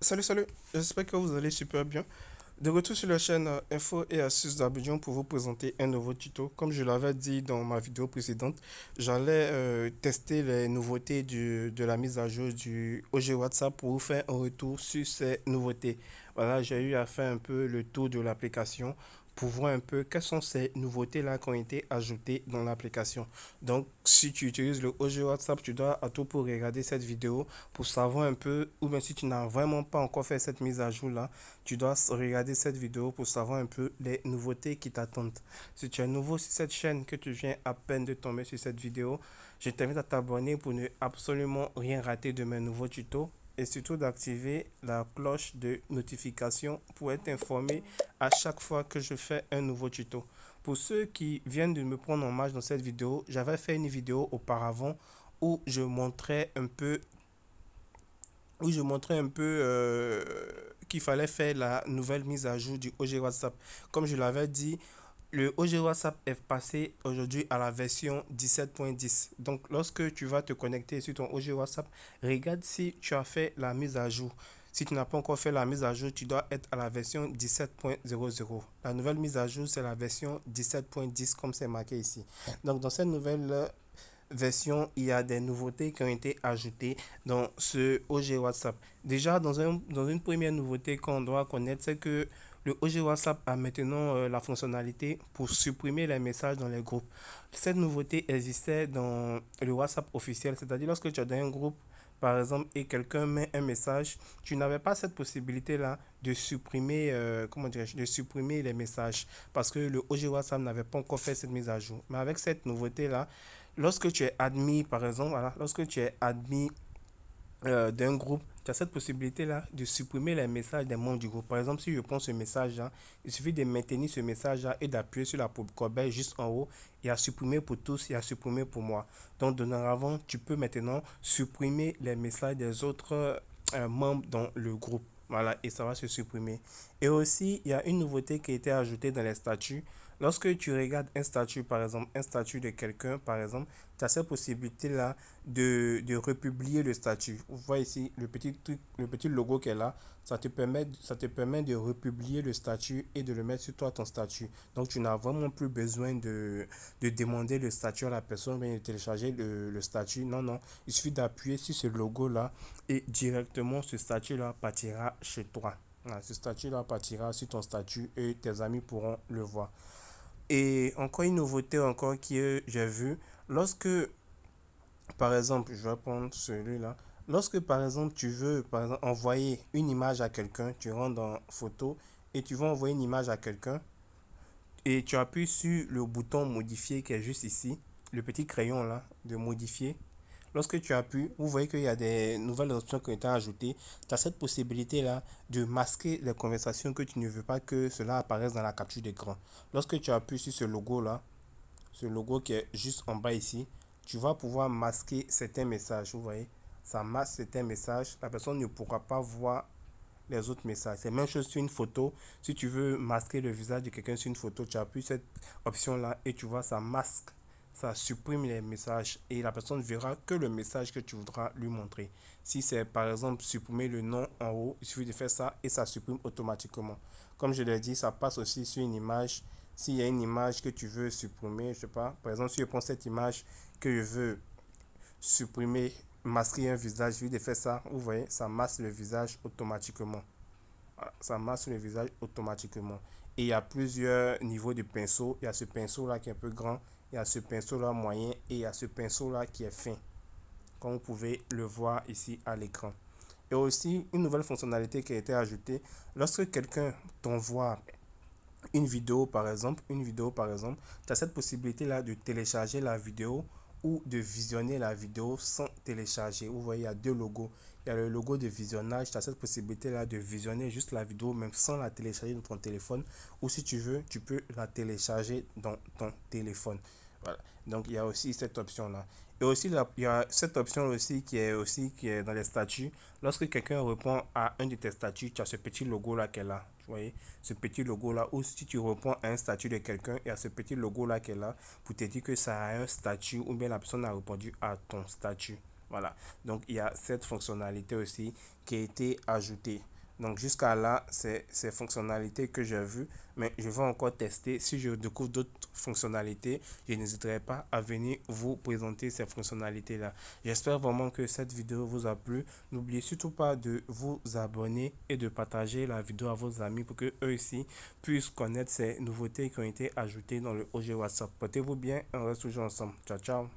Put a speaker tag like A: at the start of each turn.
A: Salut, salut, j'espère que vous allez super bien. De retour sur la chaîne euh, Info et Astuces d'Abidjan pour vous présenter un nouveau tuto. Comme je l'avais dit dans ma vidéo précédente, j'allais euh, tester les nouveautés de la mise à jour du OG WhatsApp pour vous faire un retour sur ces nouveautés. Voilà, j'ai eu à faire un peu le tour de l'application pour voir un peu quelles sont ces nouveautés-là qui ont été ajoutées dans l'application. Donc, si tu utilises le OG WhatsApp, tu dois à tout pour regarder cette vidéo pour savoir un peu, ou même si tu n'as vraiment pas encore fait cette mise à jour-là, tu dois regarder cette vidéo pour savoir un peu les nouveautés qui t'attendent. Si tu es nouveau sur cette chaîne, que tu viens à peine de tomber sur cette vidéo, je t'invite à t'abonner pour ne absolument rien rater de mes nouveaux tutos et surtout d'activer la cloche de notification pour être informé à chaque fois que je fais un nouveau tuto. Pour ceux qui viennent de me prendre en marge dans cette vidéo, j'avais fait une vidéo auparavant où je montrais un peu où je montrais un peu euh, qu'il fallait faire la nouvelle mise à jour du OG WhatsApp. Comme je l'avais dit, le OG WhatsApp est passé aujourd'hui à la version 17.10. Donc, lorsque tu vas te connecter sur ton OG WhatsApp, regarde si tu as fait la mise à jour. Si tu n'as pas encore fait la mise à jour, tu dois être à la version 17.00. La nouvelle mise à jour, c'est la version 17.10 comme c'est marqué ici. Donc, dans cette nouvelle euh, version, il y a des nouveautés qui ont été ajoutées dans ce OG WhatsApp. Déjà, dans, un, dans une première nouveauté qu'on doit connaître, c'est que le OG WhatsApp a maintenant euh, la fonctionnalité pour supprimer les messages dans les groupes. Cette nouveauté existait dans le WhatsApp officiel, c'est-à-dire lorsque tu as dans un groupe, par exemple, et quelqu'un met un message, tu n'avais pas cette possibilité-là de supprimer, euh, comment dirais de supprimer les messages parce que le OG WhatsApp n'avait pas encore fait cette mise à jour. Mais avec cette nouveauté-là, lorsque tu es admis, par exemple, voilà, lorsque tu es admis euh, d'un groupe, tu as cette possibilité-là de supprimer les messages des membres du groupe. Par exemple, si je prends ce message-là, il suffit de maintenir ce message-là et d'appuyer sur la corbeille juste en haut et à supprimer pour tous et à supprimer pour moi. Donc, de avant, tu peux maintenant supprimer les messages des autres euh, membres dans le groupe. Voilà, et ça va se supprimer. Et aussi, il y a une nouveauté qui a été ajoutée dans les statuts. Lorsque tu regardes un statut, par exemple, un statut de quelqu'un, par exemple, tu as cette possibilité-là de, de, republier le statut. Vous voyez ici le petit le petit logo qu'elle a, ça te, permet, ça te permet de republier le statut et de le mettre sur toi, ton statut. Donc, tu n'as vraiment plus besoin de, demander le statut à la personne, mais de télécharger le, statut. Non, non, il suffit d'appuyer sur ce logo-là et directement ce statut-là partira chez toi. ce statut-là partira sur ton statut et tes amis pourront le voir. Et encore une nouveauté encore que j'ai vu, lorsque, par exemple, je vais prendre celui-là, lorsque par exemple tu veux envoyer une image à quelqu'un, tu rentres dans photo et tu veux envoyer une image à quelqu'un et tu appuies sur le bouton modifier qui est juste ici, le petit crayon là de modifier Lorsque tu appuies, vous voyez qu'il y a des nouvelles options qui ont été ajoutées. Tu as cette possibilité-là de masquer les conversations que tu ne veux pas que cela apparaisse dans la capture d'écran. Lorsque tu appuies sur ce logo-là, ce logo qui est juste en bas ici, tu vas pouvoir masquer certains messages. Vous voyez, ça masque certains messages. La personne ne pourra pas voir les autres messages. C'est la même chose sur une photo. Si tu veux masquer le visage de quelqu'un sur une photo, tu appuies cette option-là et tu vois, ça masque ça supprime les messages et la personne verra que le message que tu voudras lui montrer. Si c'est par exemple supprimer le nom en haut, il suffit de faire ça et ça supprime automatiquement. Comme je l'ai dit, ça passe aussi sur une image. S'il y a une image que tu veux supprimer, je sais pas, par exemple, si je prends cette image que je veux supprimer, masquer un visage, il suffit de faire ça. Vous voyez, ça masque le visage automatiquement. Ah, ça masque le visage automatiquement. Et il y a plusieurs niveaux de pinceau. Il y a ce pinceau là qui est un peu grand il y a ce pinceau là moyen et il y a ce pinceau là qui est fin comme vous pouvez le voir ici à l'écran et aussi une nouvelle fonctionnalité qui a été ajoutée lorsque quelqu'un t'envoie une vidéo par exemple une vidéo par exemple tu as cette possibilité là de télécharger la vidéo ou de visionner la vidéo sans télécharger. Vous voyez, il y a deux logos. Il y a le logo de visionnage, tu as cette possibilité-là de visionner juste la vidéo, même sans la télécharger dans ton téléphone. Ou si tu veux, tu peux la télécharger dans ton téléphone. Voilà. Donc il y a aussi cette option-là. Et aussi, il y a cette option aussi qui est aussi qui est dans les statuts. Lorsque quelqu'un répond à un de tes statuts, tu as ce petit logo-là qu'elle a. tu voyez, ce petit logo-là. Ou si tu réponds à un statut de quelqu'un, il y a ce petit logo-là qu'elle a pour te dire que ça a un statut ou bien la personne a répondu à ton statut. Voilà. Donc, il y a cette fonctionnalité aussi qui a été ajoutée. Donc jusqu'à là, c'est ces fonctionnalités que j'ai vues, mais je vais encore tester. Si je découvre d'autres fonctionnalités, je n'hésiterai pas à venir vous présenter ces fonctionnalités-là. J'espère vraiment que cette vidéo vous a plu. N'oubliez surtout pas de vous abonner et de partager la vidéo à vos amis pour qu'eux aussi puissent connaître ces nouveautés qui ont été ajoutées dans le OG WhatsApp. Portez-vous bien, on reste toujours ensemble. Ciao, ciao.